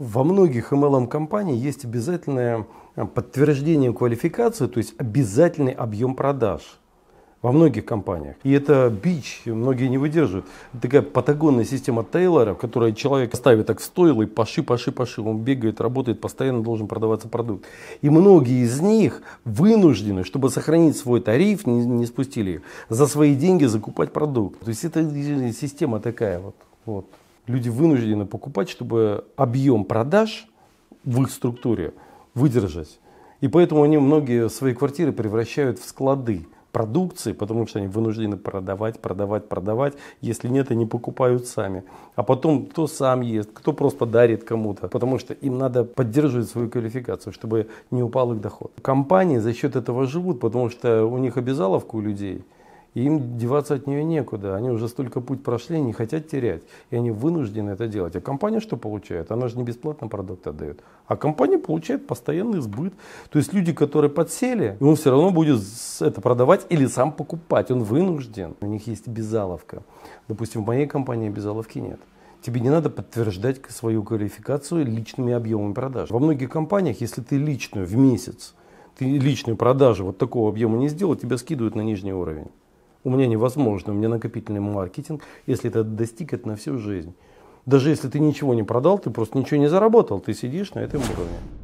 Во многих MLM-компаний есть обязательное э, подтверждение квалификации, то есть обязательный объем продаж во многих компаниях. И это бич, многие не выдерживают. Это такая патагонная система Тейлора, в которой человек ставит так в стойло и паши, паши, паши. Он бегает, работает, постоянно должен продаваться продукт. И многие из них вынуждены, чтобы сохранить свой тариф, не, не спустили за свои деньги закупать продукт. То есть это система такая вот. вот люди вынуждены покупать, чтобы объем продаж в их структуре выдержать. И поэтому они многие свои квартиры превращают в склады продукции, потому что они вынуждены продавать, продавать, продавать. Если нет, они покупают сами. А потом кто сам ест, кто просто дарит кому-то, потому что им надо поддерживать свою квалификацию, чтобы не упал их доход. Компании за счет этого живут, потому что у них обязаловка у людей – и им деваться от нее некуда. Они уже столько путь прошли, не хотят терять. И они вынуждены это делать. А компания что получает? Она же не бесплатно продукт отдает. А компания получает постоянный сбыт. То есть люди, которые подсели, он все равно будет это продавать или сам покупать. Он вынужден. У них есть безаловка. Допустим, в моей компании безаловки нет тебе не надо подтверждать свою квалификацию личными объемами продаж. Во многих компаниях, если ты личную в месяц, ты личную продажу вот такого объема не сделал, тебя скидывают на нижний уровень. У меня невозможно, у меня накопительный маркетинг, если это достиг, это на всю жизнь. Даже если ты ничего не продал, ты просто ничего не заработал, ты сидишь на этом уровне.